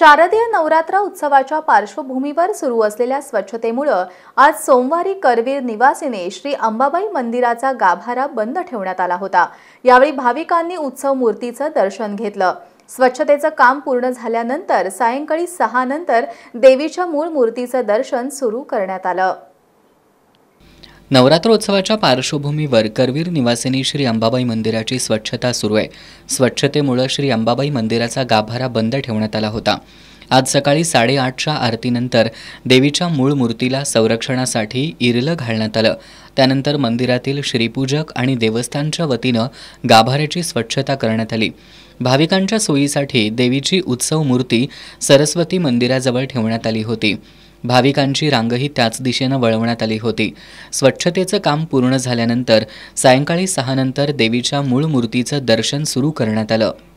शारदीय नवरात्र उत्सवाच्या पार्श्वभूमीवर सुरू असलेल्या स्वच्छतेमुळं आज सोमवारी करवीर निवासीने श्री अंबाबाई मंदिराचा गाभारा बंद ठेवण्यात आला होता यावेळी भाविकांनी उत्सव मूर्तीचं दर्शन घेतलं स्वच्छतेचं काम पूर्ण झाल्यानंतर सायंकाळी सहा नंतर देवीच्या मूळ मूर्तीचं दर्शन सुरू करण्यात आलं नवरात्रोत्सवाच्या पार्श्वभूमीवर करवीर निवासिनी श्री अंबाबाई मंदिराची स्वच्छता सुरू आहे स्वच्छतेमुळे श्री अंबाबाई मंदिराचा गाभारा बंद ठेवण्यात आला होता आज सकाळी साडेआठच्या आरतीनंतर देवीच्या मूळ मूर्तीला संरक्षणासाठी इरलं घालण्यात आलं त्यानंतर मंदिरातील श्रीपूजक आणि देवस्थानच्या वतीनं गाभाऱ्याची स्वच्छता करण्यात आली भाविकांच्या सोयीसाठी देवीची उत्सव मूर्ती सरस्वती मंदिराजवळ ठेवण्यात आली होती भाविकांची रांगही त्याच दिशेनं वळवण्यात आली होती स्वच्छतेचं काम पूर्ण झाल्यानंतर सायंकाळी सहानंतर देवीच्या मूळ मूर्तीचं दर्शन सुरू करण्यात आलं